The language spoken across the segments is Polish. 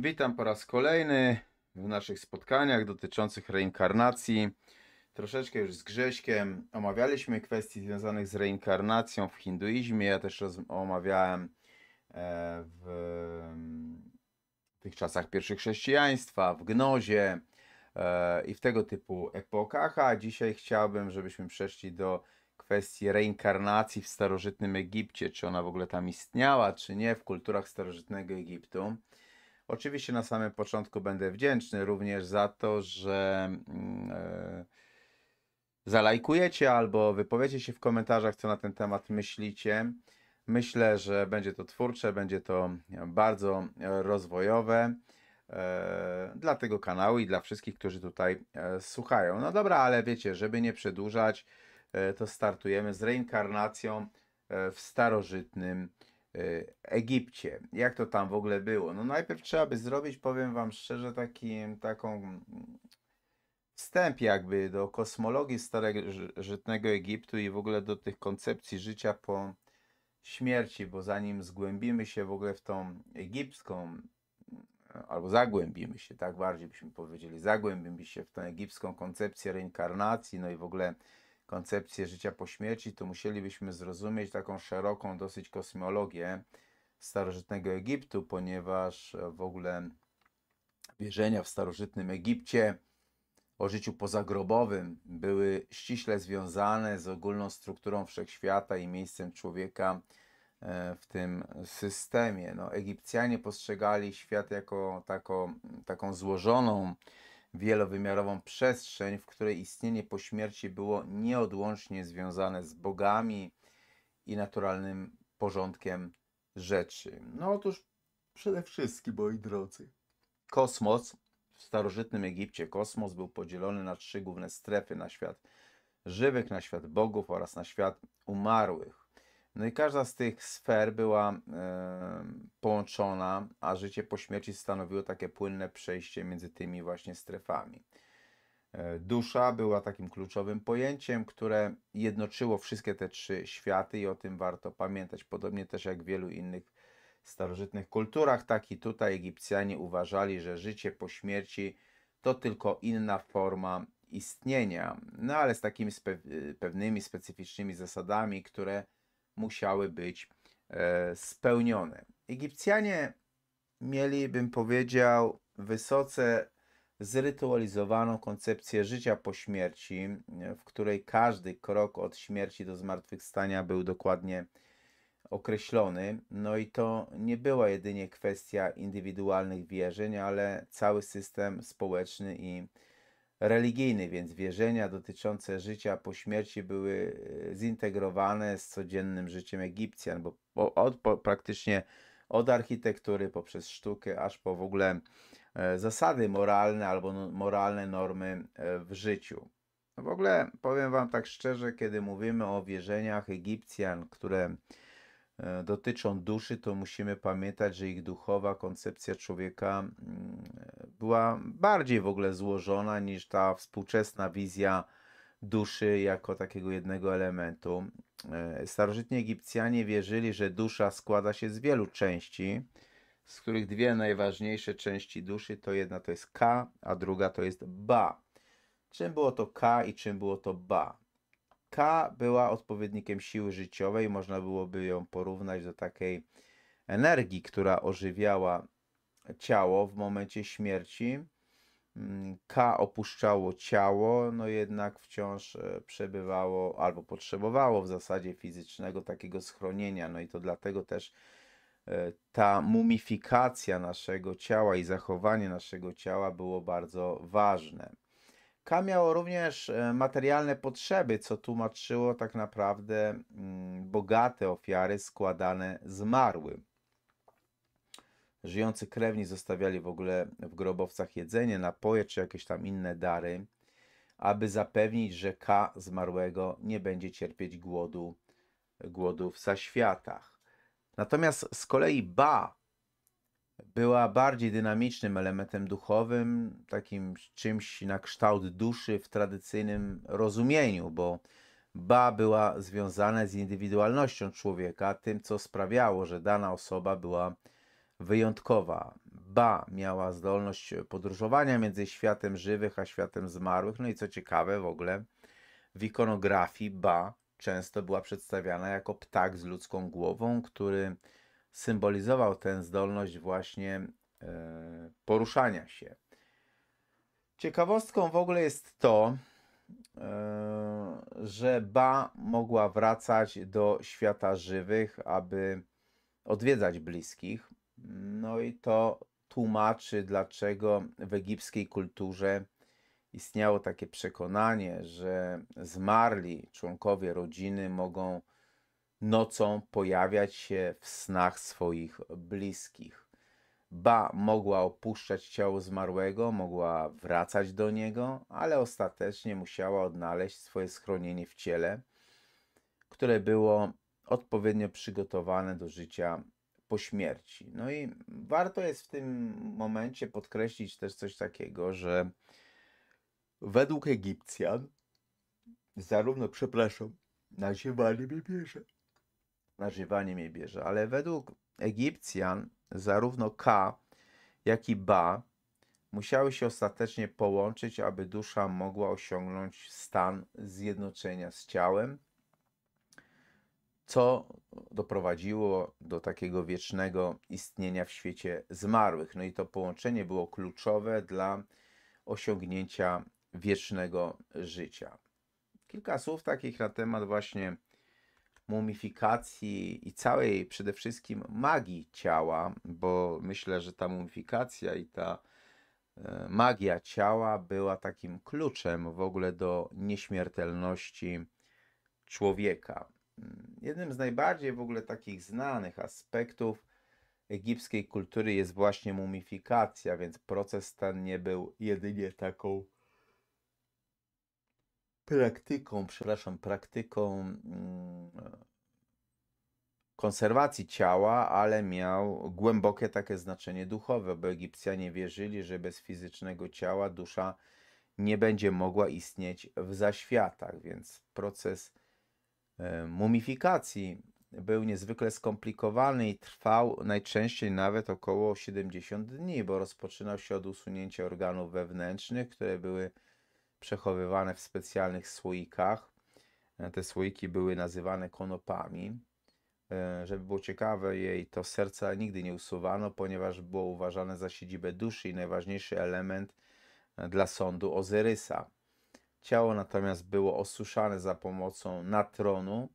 Witam po raz kolejny w naszych spotkaniach dotyczących reinkarnacji. Troszeczkę już z Grześkiem omawialiśmy kwestii związanych z reinkarnacją w hinduizmie. Ja też omawiałem e, w tych czasach pierwszych chrześcijaństwa, w gnozie e, i w tego typu epokach. A dzisiaj chciałbym, żebyśmy przeszli do kwestii reinkarnacji w starożytnym Egipcie. Czy ona w ogóle tam istniała, czy nie, w kulturach starożytnego Egiptu. Oczywiście na samym początku będę wdzięczny również za to, że mm, e, zalajkujecie albo wypowiecie się w komentarzach, co na ten temat myślicie. Myślę, że będzie to twórcze, będzie to bardzo rozwojowe e, dla tego kanału i dla wszystkich, którzy tutaj e, słuchają. No dobra, ale wiecie, żeby nie przedłużać, to startujemy z reinkarnacją w starożytnym Y, Egipcie. Jak to tam w ogóle było? No najpierw trzeba by zrobić, powiem Wam szczerze, taki taką mm, wstęp jakby do kosmologii starożytnego Egiptu i w ogóle do tych koncepcji życia po śmierci, bo zanim zgłębimy się w ogóle w tą egipską, mm, albo zagłębimy się, tak bardziej byśmy powiedzieli, zagłębimy się w tą egipską koncepcję reinkarnacji, no i w ogóle koncepcję życia po śmierci, to musielibyśmy zrozumieć taką szeroką dosyć kosmologię starożytnego Egiptu, ponieważ e, w ogóle wierzenia w starożytnym Egipcie o życiu pozagrobowym były ściśle związane z ogólną strukturą wszechświata i miejscem człowieka e, w tym systemie. No, Egipcjanie postrzegali świat jako taką złożoną, wielowymiarową przestrzeń, w której istnienie po śmierci było nieodłącznie związane z bogami i naturalnym porządkiem rzeczy. No otóż przede wszystkim, moi drodzy, kosmos w starożytnym Egipcie kosmos był podzielony na trzy główne strefy: na świat żywych, na świat bogów oraz na świat umarłych. No i każda z tych sfer była e, połączona, a życie po śmierci stanowiło takie płynne przejście między tymi właśnie strefami. E, dusza była takim kluczowym pojęciem, które jednoczyło wszystkie te trzy światy i o tym warto pamiętać. Podobnie też jak w wielu innych starożytnych kulturach, tak i tutaj Egipcjanie uważali, że życie po śmierci to tylko inna forma istnienia, no ale z takimi spe pewnymi specyficznymi zasadami, które musiały być e, spełnione. Egipcjanie mieli, bym powiedział, wysoce zrytualizowaną koncepcję życia po śmierci, w której każdy krok od śmierci do zmartwychwstania był dokładnie określony. No i to nie była jedynie kwestia indywidualnych wierzeń, ale cały system społeczny i religijny, więc wierzenia dotyczące życia po śmierci były e, zintegrowane z codziennym życiem Egipcjan, bo od, po, praktycznie od architektury poprzez sztukę, aż po w ogóle e, zasady moralne albo no, moralne normy e, w życiu. W ogóle powiem Wam tak szczerze, kiedy mówimy o wierzeniach Egipcjan, które E, dotyczą duszy, to musimy pamiętać, że ich duchowa koncepcja człowieka mm, była bardziej w ogóle złożona niż ta współczesna wizja duszy jako takiego jednego elementu. E, starożytni Egipcjanie wierzyli, że dusza składa się z wielu części, z których dwie najważniejsze części duszy to jedna to jest K, a druga to jest Ba. Czym było to K i czym było to Ba? K była odpowiednikiem siły życiowej, można byłoby ją porównać do takiej energii, która ożywiała ciało w momencie śmierci. Mm, K opuszczało ciało, no jednak wciąż e, przebywało albo potrzebowało w zasadzie fizycznego takiego schronienia. No i to dlatego też e, ta mumifikacja naszego ciała i zachowanie naszego ciała było bardzo ważne. K miało również e, materialne potrzeby, co tłumaczyło tak naprawdę mm, bogate ofiary składane zmarłym. Żyjący krewni zostawiali w ogóle w grobowcach jedzenie, napoje czy jakieś tam inne dary, aby zapewnić, że K zmarłego nie będzie cierpieć głodu, głodu w zaświatach. Natomiast z kolei Ba była bardziej dynamicznym elementem duchowym, takim czymś na kształt duszy w tradycyjnym rozumieniu, bo ba była związana z indywidualnością człowieka, tym co sprawiało, że dana osoba była wyjątkowa. Ba miała zdolność podróżowania między światem żywych a światem zmarłych. No i co ciekawe, w ogóle w ikonografii Ba często była przedstawiana jako ptak z ludzką głową, który symbolizował tę zdolność właśnie e, poruszania się. Ciekawostką w ogóle jest to, e, że Ba mogła wracać do świata żywych, aby odwiedzać bliskich. No i to tłumaczy, dlaczego w egipskiej kulturze istniało takie przekonanie, że zmarli członkowie rodziny mogą nocą pojawiać się w snach swoich bliskich. Ba mogła opuszczać ciało zmarłego, mogła wracać do niego, ale ostatecznie musiała odnaleźć swoje schronienie w ciele, które było odpowiednio przygotowane do życia po śmierci. No i warto jest w tym momencie podkreślić też coś takiego, że według Egipcjan, zarówno, przepraszam, nazywali mnie bierze nażywaniem jej bierze. Ale według Egipcjan zarówno K jak i Ba musiały się ostatecznie połączyć, aby dusza mogła osiągnąć stan zjednoczenia z ciałem, co doprowadziło do takiego wiecznego istnienia w świecie zmarłych. No i to połączenie było kluczowe dla osiągnięcia wiecznego życia. Kilka słów takich na temat właśnie mumifikacji i całej przede wszystkim magii ciała, bo myślę, że ta mumifikacja i ta e, magia ciała była takim kluczem w ogóle do nieśmiertelności człowieka. Jednym z najbardziej w ogóle takich znanych aspektów egipskiej kultury jest właśnie mumifikacja, więc proces ten nie był jedynie taką praktyką, przepraszam, praktyką mm, konserwacji ciała, ale miał głębokie takie znaczenie duchowe, bo Egipcjanie wierzyli, że bez fizycznego ciała dusza nie będzie mogła istnieć w zaświatach, więc proces e, mumifikacji był niezwykle skomplikowany i trwał najczęściej nawet około 70 dni, bo rozpoczynał się od usunięcia organów wewnętrznych, które były przechowywane w specjalnych słoikach. E, te słoiki były nazywane konopami. E, żeby było ciekawe jej, to serca nigdy nie usuwano, ponieważ było uważane za siedzibę duszy i najważniejszy element e, dla sądu Ozyrysa. Ciało natomiast było osuszane za pomocą natronu,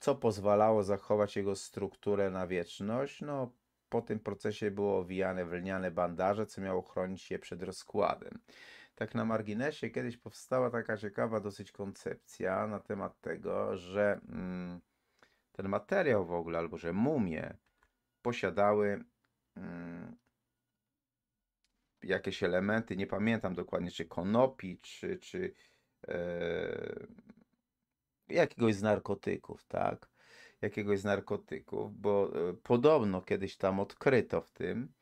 co pozwalało zachować jego strukturę na wieczność. No, po tym procesie było owijane w lniane bandaże, co miało chronić je przed rozkładem tak na marginesie, kiedyś powstała taka ciekawa dosyć koncepcja na temat tego, że mm, ten materiał w ogóle, albo że mumie posiadały mm, jakieś elementy, nie pamiętam dokładnie, czy konopi, czy, czy e, jakiegoś z narkotyków, tak? Jakiegoś z narkotyków, bo e, podobno kiedyś tam odkryto w tym,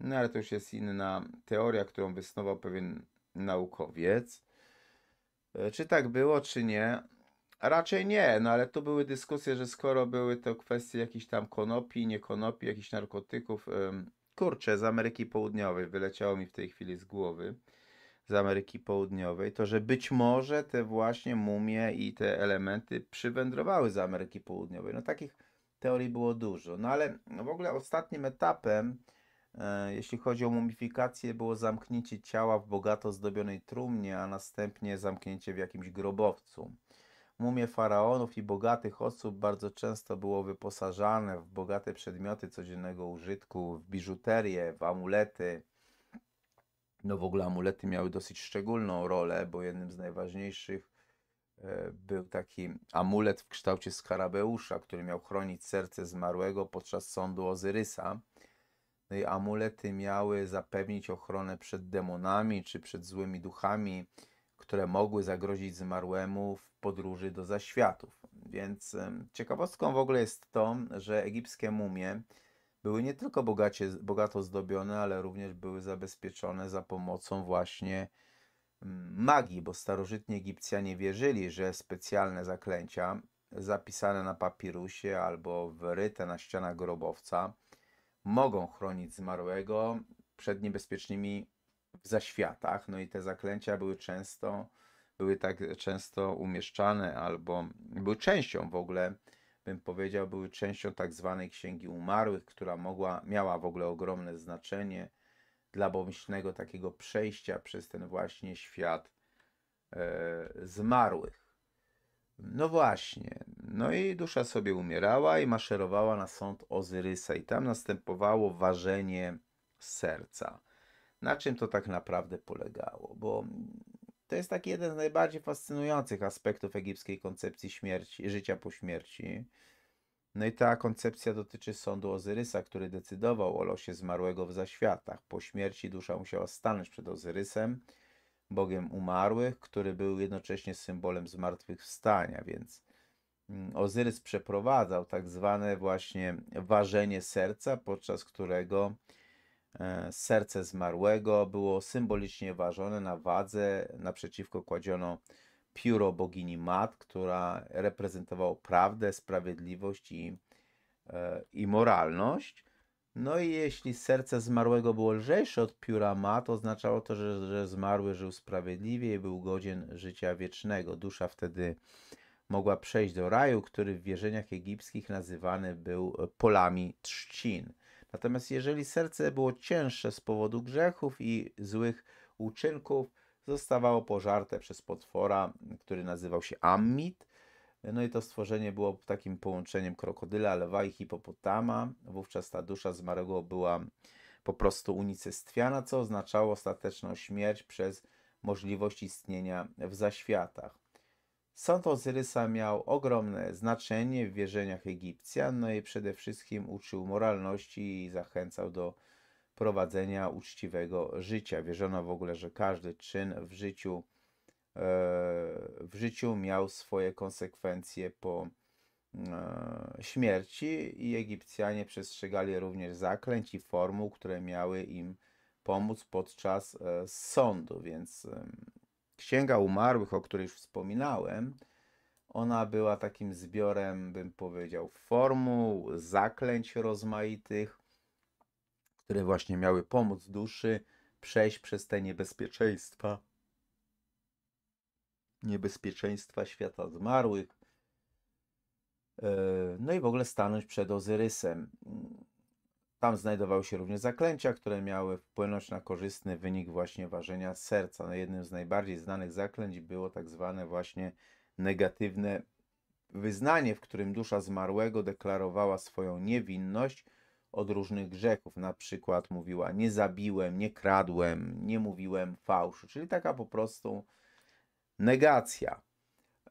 no ale to już jest inna teoria, którą wysnował pewien naukowiec. E, czy tak było, czy nie? Raczej nie, no ale tu były dyskusje, że skoro były to kwestie jakichś tam konopi, nie konopi, jakichś narkotyków. Kurczę, z Ameryki Południowej wyleciało mi w tej chwili z głowy, z Ameryki Południowej, to że być może te właśnie mumie i te elementy przywędrowały z Ameryki Południowej. No takich teorii było dużo. No ale w ogóle ostatnim etapem E, jeśli chodzi o mumifikację, było zamknięcie ciała w bogato zdobionej trumnie, a następnie zamknięcie w jakimś grobowcu. Mumie faraonów i bogatych osób bardzo często było wyposażane w bogate przedmioty codziennego użytku, w biżuterię, w amulety. No w ogóle amulety miały dosyć szczególną rolę, bo jednym z najważniejszych e, był taki amulet w kształcie skarabeusza, który miał chronić serce zmarłego podczas sądu Ozyrysa. No amulety miały zapewnić ochronę przed demonami czy przed złymi duchami, które mogły zagrozić zmarłemu w podróży do zaświatów. Więc ciekawostką w ogóle jest to, że egipskie mumie były nie tylko bogacie, bogato zdobione, ale również były zabezpieczone za pomocą właśnie mm, magii, bo starożytni Egipcjanie wierzyli, że specjalne zaklęcia zapisane na papirusie albo wyryte na ścianach grobowca mogą chronić zmarłego przed niebezpiecznymi w zaświatach. No i te zaklęcia były często, były tak często umieszczane albo były częścią w ogóle, bym powiedział, były częścią tak zwanej Księgi Umarłych, która mogła, miała w ogóle ogromne znaczenie dla pomyślnego takiego przejścia przez ten właśnie świat e, zmarłych. No właśnie. No i dusza sobie umierała i maszerowała na sąd Ozyrysa i tam następowało ważenie serca. Na czym to tak naprawdę polegało? Bo to jest taki jeden z najbardziej fascynujących aspektów egipskiej koncepcji śmierci, życia po śmierci. No i ta koncepcja dotyczy sądu Ozyrysa, który decydował o losie zmarłego w zaświatach. Po śmierci dusza musiała stanąć przed Ozyrysem Bogiem umarłych, który był jednocześnie symbolem zmartwychwstania, więc mm, Ozyrys przeprowadzał tak zwane właśnie ważenie serca, podczas którego e, serce zmarłego było symbolicznie ważone na wadze, naprzeciwko kładziono pióro bogini Mat, która reprezentowała prawdę, sprawiedliwość i, e, i moralność. No i jeśli serce zmarłego było lżejsze od pióra mat, oznaczało to, że, że zmarły żył sprawiedliwie i był godzien życia wiecznego. Dusza wtedy mogła przejść do raju, który w wierzeniach egipskich nazywany był e, polami trzcin. Natomiast jeżeli serce było cięższe z powodu grzechów i złych uczynków, zostawało pożarte przez potwora, który nazywał się Ammit no i to stworzenie było takim połączeniem krokodyla, lewa i hipopotama. Wówczas ta dusza zmarłego była po prostu unicestwiana, co oznaczało ostateczną śmierć przez możliwość istnienia w zaświatach. Sąd Ozyrysa miał ogromne znaczenie w wierzeniach Egipcjan, no i przede wszystkim uczył moralności i zachęcał do prowadzenia uczciwego życia. Wierzono w ogóle, że każdy czyn w życiu E, w życiu miał swoje konsekwencje po e, śmierci i Egipcjanie przestrzegali również zaklęć i formuł, które miały im pomóc podczas e, sądu, więc Księga Umarłych, o której już wspominałem, ona była takim zbiorem, bym powiedział, formuł, zaklęć rozmaitych, które właśnie miały pomóc duszy przejść przez te niebezpieczeństwa niebezpieczeństwa świata zmarłych, e, no i w ogóle stanąć przed Ozyrysem. Tam znajdowały się również zaklęcia, które miały wpłynąć na korzystny wynik właśnie ważenia serca. No jednym z najbardziej znanych zaklęć było tak zwane właśnie negatywne wyznanie, w którym dusza zmarłego deklarowała swoją niewinność od różnych grzechów. Na przykład mówiła nie zabiłem, nie kradłem, nie mówiłem fałszu. Czyli taka po prostu negacja.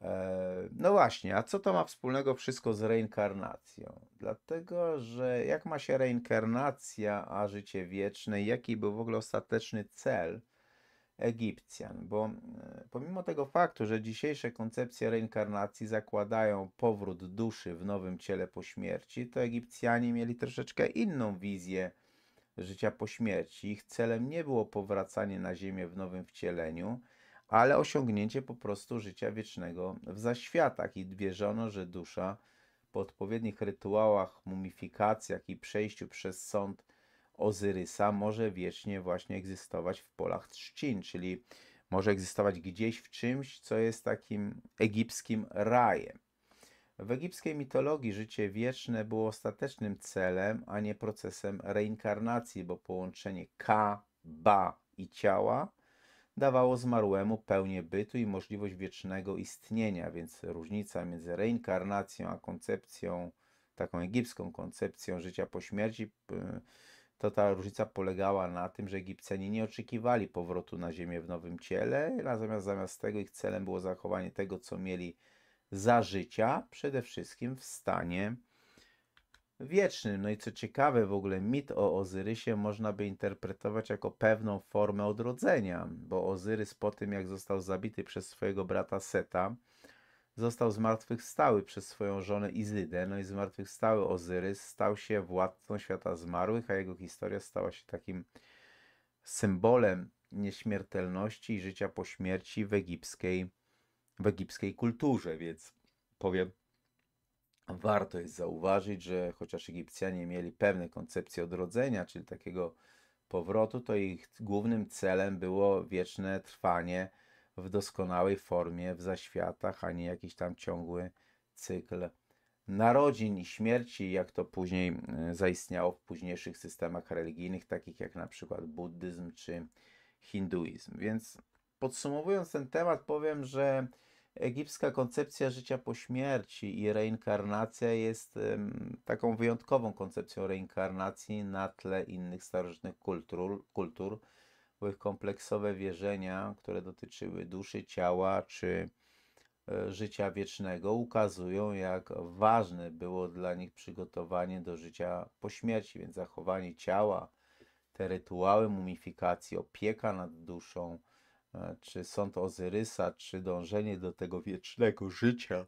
E, no właśnie, a co to ma wspólnego wszystko z reinkarnacją? Dlatego, że jak ma się reinkarnacja, a życie wieczne, jaki był w ogóle ostateczny cel Egipcjan? Bo e, pomimo tego faktu, że dzisiejsze koncepcje reinkarnacji zakładają powrót duszy w nowym ciele po śmierci, to Egipcjanie mieli troszeczkę inną wizję życia po śmierci. Ich celem nie było powracanie na ziemię w nowym wcieleniu ale osiągnięcie po prostu życia wiecznego w zaświatach i wierzono, że dusza po odpowiednich rytuałach, mumifikacjach i przejściu przez sąd Ozyrysa może wiecznie właśnie egzystować w polach trzcin, czyli może egzystować gdzieś w czymś, co jest takim egipskim rajem. W egipskiej mitologii życie wieczne było ostatecznym celem, a nie procesem reinkarnacji, bo połączenie ka, ba i ciała dawało zmarłemu pełnię bytu i możliwość wiecznego istnienia, więc różnica między reinkarnacją a koncepcją, taką egipską koncepcją życia po śmierci, to ta różnica polegała na tym, że Egipcjanie nie oczekiwali powrotu na ziemię w nowym ciele, natomiast zamiast tego ich celem było zachowanie tego, co mieli za życia, przede wszystkim w stanie wiecznym. No i co ciekawe, w ogóle mit o Ozyrysie można by interpretować jako pewną formę odrodzenia, bo Ozyrys po tym, jak został zabity przez swojego brata Seta, został zmartwychwstały przez swoją żonę Izydę, no i zmartwychwstały Ozyrys stał się władcą świata zmarłych, a jego historia stała się takim symbolem nieśmiertelności i życia po śmierci w egipskiej, w egipskiej kulturze, więc powiem warto jest zauważyć, że chociaż Egipcjanie mieli pewne koncepcje odrodzenia, czyli takiego powrotu, to ich głównym celem było wieczne trwanie w doskonałej formie w zaświatach, a nie jakiś tam ciągły cykl narodzin i śmierci, jak to później y, zaistniało w późniejszych systemach religijnych, takich jak na przykład buddyzm czy hinduizm. Więc podsumowując ten temat, powiem, że egipska koncepcja życia po śmierci i reinkarnacja jest taką wyjątkową koncepcją reinkarnacji na tle innych starożytnych kultur, kultur bo ich kompleksowe wierzenia, które dotyczyły duszy, ciała czy e, życia wiecznego, ukazują, jak ważne było dla nich przygotowanie do życia po śmierci, więc zachowanie ciała, te rytuały mumifikacji, opieka nad duszą, czy sąd Ozyrysa, czy dążenie do tego wiecznego życia,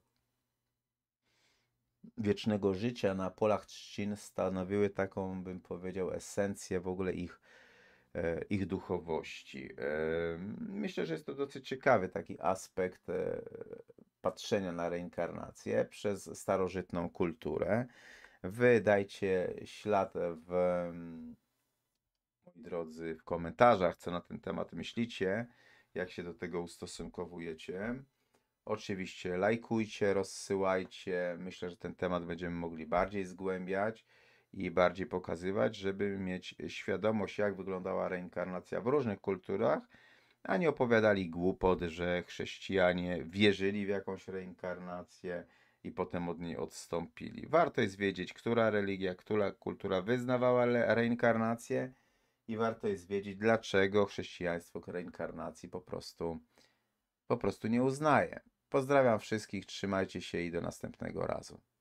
wiecznego życia na polach trzcin stanowiły taką, bym powiedział, esencję w ogóle ich, e, ich duchowości. E, myślę, że jest to dosyć ciekawy taki aspekt e, patrzenia na reinkarnację przez starożytną kulturę. Wy dajcie ślad w, moi drodzy, w komentarzach, co na ten temat myślicie jak się do tego ustosunkowujecie. Oczywiście lajkujcie, rozsyłajcie. Myślę, że ten temat będziemy mogli bardziej zgłębiać i bardziej pokazywać, żeby mieć świadomość, jak wyglądała reinkarnacja w różnych kulturach, a nie opowiadali głupot, że chrześcijanie wierzyli w jakąś reinkarnację i potem od niej odstąpili. Warto jest wiedzieć, która religia, która kultura wyznawała reinkarnację i warto jest wiedzieć, dlaczego chrześcijaństwo reinkarnacji po prostu, po prostu nie uznaje. Pozdrawiam wszystkich, trzymajcie się i do następnego razu.